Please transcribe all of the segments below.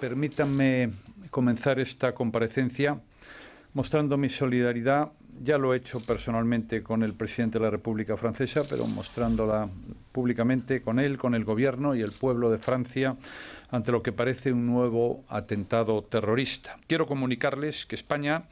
Permítanme comenzar esta comparecencia mostrando mi solidaridad. Ya lo he hecho personalmente con el presidente de la República Francesa, pero mostrándola públicamente con él, con el gobierno y el pueblo de Francia ante lo que parece un nuevo atentado terrorista. Quiero comunicarles que España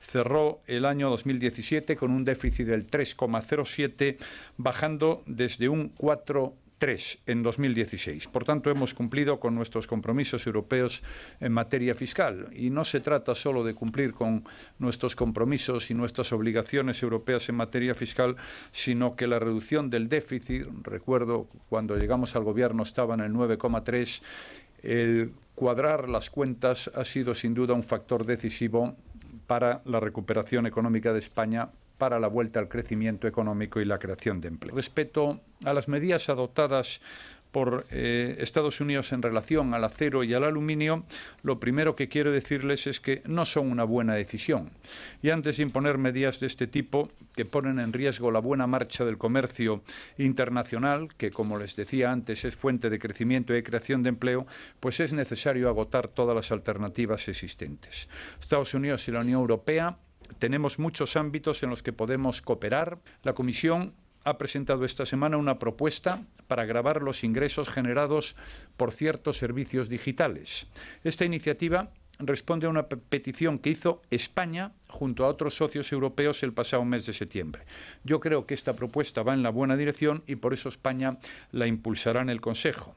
cerró el año 2017 con un déficit del 3,07, bajando desde un 4 tres en 2016. Por tanto, hemos cumplido con nuestros compromisos europeos en materia fiscal y no se trata solo de cumplir con nuestros compromisos y nuestras obligaciones europeas en materia fiscal, sino que la reducción del déficit, recuerdo cuando llegamos al gobierno estaba en el 9,3, el cuadrar las cuentas ha sido sin duda un factor decisivo para la recuperación económica de España para la vuelta al crecimiento económico y la creación de empleo. Respecto a las medidas adoptadas por eh, Estados Unidos en relación al acero y al aluminio, lo primero que quiero decirles es que no son una buena decisión. Y antes de imponer medidas de este tipo, que ponen en riesgo la buena marcha del comercio internacional, que como les decía antes es fuente de crecimiento y de creación de empleo, pues es necesario agotar todas las alternativas existentes. Estados Unidos y la Unión Europea tenemos muchos ámbitos en los que podemos cooperar. La Comisión ha presentado esta semana una propuesta para grabar los ingresos generados por ciertos servicios digitales. Esta iniciativa responde a una petición que hizo España junto a otros socios europeos el pasado mes de septiembre. Yo creo que esta propuesta va en la buena dirección y por eso España la impulsará en el Consejo.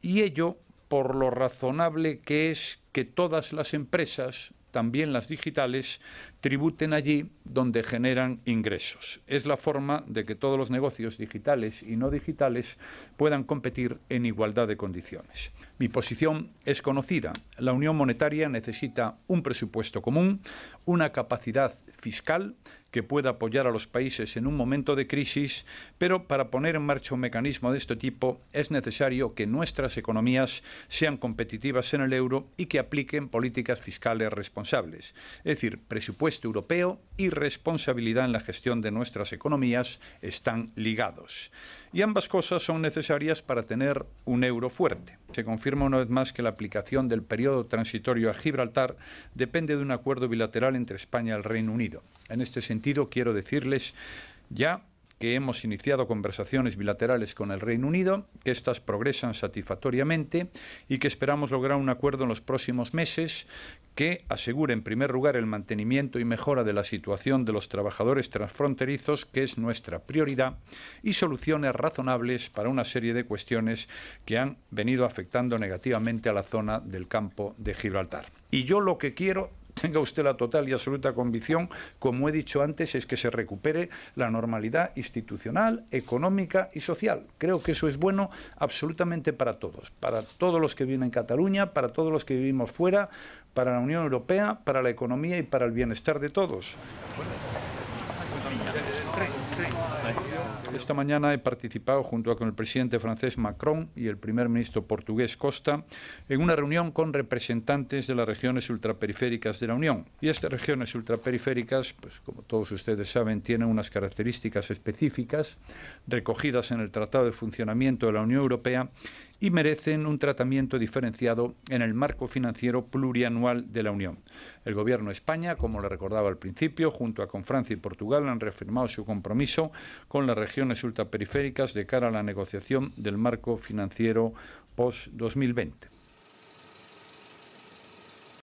Y ello por lo razonable que es que todas las empresas, también las digitales, tributen allí donde generan ingresos. Es la forma de que todos los negocios digitales y no digitales puedan competir en igualdad de condiciones. Mi posición es conocida. La Unión Monetaria necesita un presupuesto común, una capacidad fiscal, que pueda apoyar a los países en un momento de crisis, pero para poner en marcha un mecanismo de este tipo es necesario que nuestras economías sean competitivas en el euro y que apliquen políticas fiscales responsables, es decir, presupuesto europeo y responsabilidad en la gestión de nuestras economías están ligados. Y ambas cosas son necesarias para tener un euro fuerte. Se confirma una vez más que la aplicación del periodo transitorio a Gibraltar depende de un acuerdo bilateral entre España y el Reino Unido. En este sentido, quiero decirles ya que hemos iniciado conversaciones bilaterales con el Reino Unido, que éstas progresan satisfactoriamente y que esperamos lograr un acuerdo en los próximos meses que asegure en primer lugar el mantenimiento y mejora de la situación de los trabajadores transfronterizos, que es nuestra prioridad, y soluciones razonables para una serie de cuestiones que han venido afectando negativamente a la zona del campo de Gibraltar. Y yo lo que quiero tenga usted la total y absoluta convicción, como he dicho antes, es que se recupere la normalidad institucional, económica y social. Creo que eso es bueno absolutamente para todos, para todos los que viven en Cataluña, para todos los que vivimos fuera, para la Unión Europea, para la economía y para el bienestar de todos. Esta mañana he participado junto con el presidente francés Macron y el primer ministro portugués Costa en una reunión con representantes de las regiones ultraperiféricas de la Unión. Y estas regiones ultraperiféricas, pues como todos ustedes saben, tienen unas características específicas recogidas en el Tratado de Funcionamiento de la Unión Europea y merecen un tratamiento diferenciado en el marco financiero plurianual de la Unión. El Gobierno de España, como le recordaba al principio, junto a con Francia y Portugal han reafirmado su compromiso con la región regiones ultraperiféricas de cara a la negociación del marco financiero post-2020.